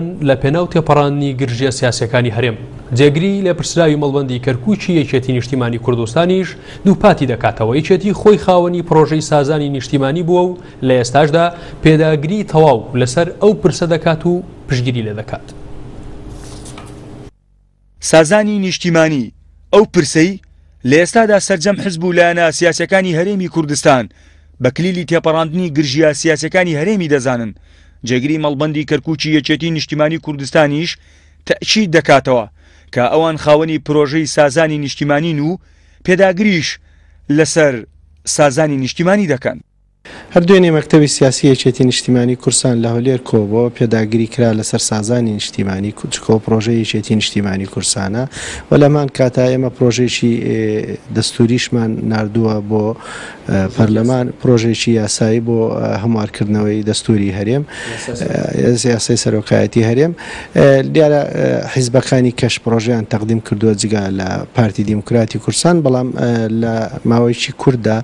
لە پێناو تێپەڕانی گرژیە سیاسەکانی هەرێم جێگری لە پرسراوی مەڵبندی کەرکوچی یەکێتی نیشتیمانی کوردستانیش دوو پاتی دەکاتەوە یەکێتی خۆی خاوەنی پرۆژەی سازانی نیشتیمانی بووە و لە ئێستاشدا پێداگری تەواو لەسەر ئەو پرسە دەکات و پشگیری لێ دەکات سازانی نیشتیمانی ئەو پرسەی لە ئێستادا سرجەم حزب و لایەنە سیاسەکانی هەرێمی کوردستان بە کلیلی تێپەڕاندنی گرژیە سیاسەکانی هەرێمی دەزانن جێگری مەڵبندی کەرکوچی یەکێتی نیشتیمانی کوردستانیش تەچی دەکاتەوە کە ئەوان خاوەنی پرۆژەی سازانی نیشتیمانین و پێداگریش لەسەر سازانی نیشتیمانی دەکەن هەردوێنێ مەکتتەوی سیاسی یەکێتی نیشتیمانی کورسان لە هەولێر کۆبەوە پێداگیری کرا لەسەر سازانی نیشتیمانی کوچکۆ پرۆژەی یەکێتی نیشتیمانی کورسانە و لەمان کاتا ئێمە پرۆژێکی دەستوریشمان نردووە بۆ پەرلەمان پرۆژێکی یاسایی بۆ هەموارکردنەوەی دەستوری هەرێم یاسی سەرۆکایەتی هەرێم دیارە حیزبەکانی کەش پرۆژیان تەقدیم کردووە جگا لە پارتی دیموکراتی کورسان بەڵام لە ماوەیکی کووردا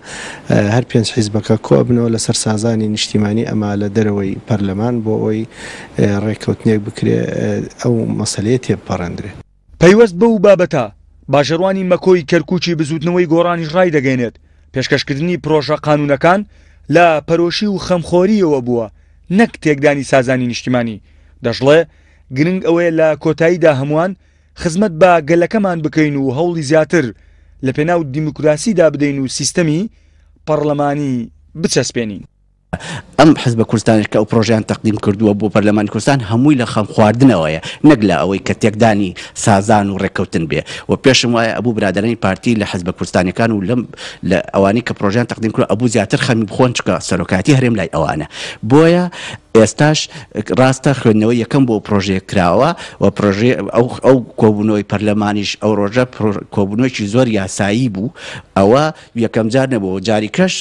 هەر پێنج حیزبەکە کۆب بنەوە لەسەر سازانی نیشتیمانی ئەما لە دەرەوەی پەرلەمان بۆ ئەوی ڕێککەوتنێک بکرێت ئەو مەسلەیە تێپەڕندرێت پەیوەست بە و بابەتە باژەڕوانی مەکۆی کەرکوچی بزودنەوەی گۆڕانیش ڕای دەگەێنێت پێشکەشکردنی پرۆژە قانونەکان لە پەرۆشی و خەمخۆریەوە بووە نەک تێکدانی سازانی نیشتیمانی دەشڵێ گرنگ ئەوەیە لە کۆتاییدا هەمووان خزمەت بە گەلەکەمان بکەین و هەوڵی زیاتر لە پێناو دیموکراسیدا بدەین و سیستەمی پەرلەمانی بچەسپێنین. ئەم حز بە کوردستانش کە ئەو پرۆژیان تەقدیم کردووە بۆ پەرلەمان کوردستان هەمووی لە خەم خواردنەوەیە نەک لە ئەوەی کە تێکدانی سازان و ڕێککەوتن بێ و پێشم وایە ئەبوو برادرانی پارتی لە حز بە کوردستانەکان و لەم لە ئەوانی کە پرۆژیان تەقدیم کرد ئەبوو زیاتر خەمی بخۆن چکە سەرۆکاتی هەرێم لای ئەوانە بۆیە ئێستاش ڕاستە خوێندنەوە یەکەم بۆ پرۆژێک کراوە و ئەو کۆبوونەوەی پەرلەمانیش ئەو ڕۆژە کۆبوونەوەکی زۆر یاسایی بوو ئەوە یەکەم جار نەبەوە جاری کەش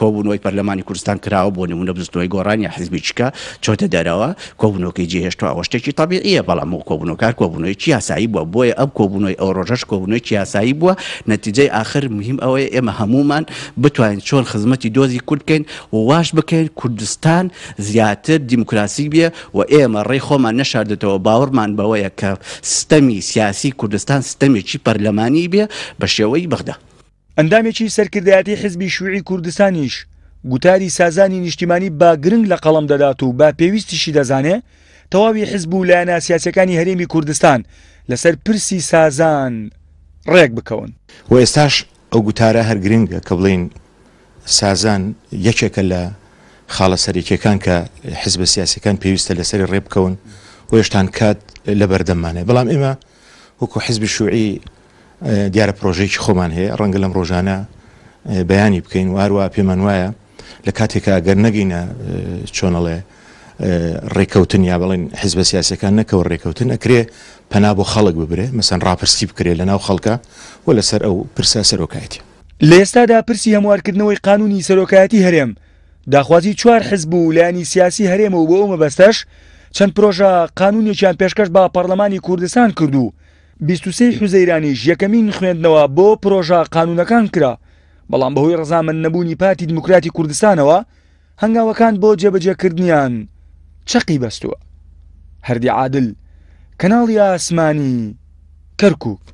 کۆبوونەوەی پەرلەمانی کوردستان کراوە بۆ نمونە بزنەوەی گۆڕانی حزبی چکە چۆتە دەرەوە کۆبوونەوەی جێهێشتەوە ئەو شتێکی تابیعە بەڵام و کۆبوونەکار کۆبوونەوەی یاسایی بووە بۆیە ئەم کۆبوونەوەی ئەو ڕۆژەش کۆبوونەوەی یاسایی بووە نەتیجەی آخر مهم ئەوەیە ئێمە هەمومان بتوانین چۆن خزمەتی دۆزی کوردکەین و واش بکەین کوردستان زیات زیاتر دیموکراسی بێ و ئێمە ڕێ خۆمان نەشاردێتەوە باوەڕمان بەوەیە کە ستەمی سیاسی کوردستان ستەمێکی پەرلەمانی بێ بە شێوەی بەغدا. ئەندامێکی سەرکردایەتی حزبی شووعی کوردستانیش گوتاری سازانی نیشتیمانی با گرنگ لە قەڵم دەدات و با پێویستیشی دەزانێ تەواوی حزب و لایەنە سیاسەکانی هەرێمی کوردستان لەسەر پرسی سازان ڕێک بکەون و ئێستاش ئەو گوتارە هەر گرنگە کە بڵین سازان یەکێکە لە خاڵە سەرێکیەکان کە حز بە سیاسەکان پێویستە لەسری ڕێبکەون و هێشتان کات لە بەردەمانێ بەڵام ئێمە وەکو حزب شوعی دیارە پرۆژێکی خۆمان هەیە ڕەنگە لەم ڕۆژانە بەیانی بکەین وارووا پێمان وایە لە کاتێکا ئەگەر نەگەینە چۆنەڵێ ڕێکەوتن یا بڵێن حز بە سیاسەکان نەکەەوە ڕێکەوتن ئەکرێ پەنا بۆ خەڵک ببرێ مەسەن ڕاپرسی بکرێ لە ناو خەڵکە و لەسەر ئەو پرسا سەرۆکایەتی لە ئێستادا پرسی هەموارکردنەوەی قانونی سەرۆکایەتی هەرێم داخوازی چوار حزب و لایانی سیاسی هەرێمە و بۆ ئەو مەبەستەش چەند پرۆژە قانونیەکیان پێشکەش بە پەرلەمانی کوردستان کرد و 23 حوزەیرانیش یەکەمین خوێندنەوە بۆ پرۆژە قانونەکان کرا بەڵام بەهۆی ڕزامن نەبوونی پاتی دموکراتی کوردستانەوە هەنگاوەکان بۆ جێبەجێکردنیان چقی بەستووە هەردی عادل کەناڵی ئاسمانی کەرکک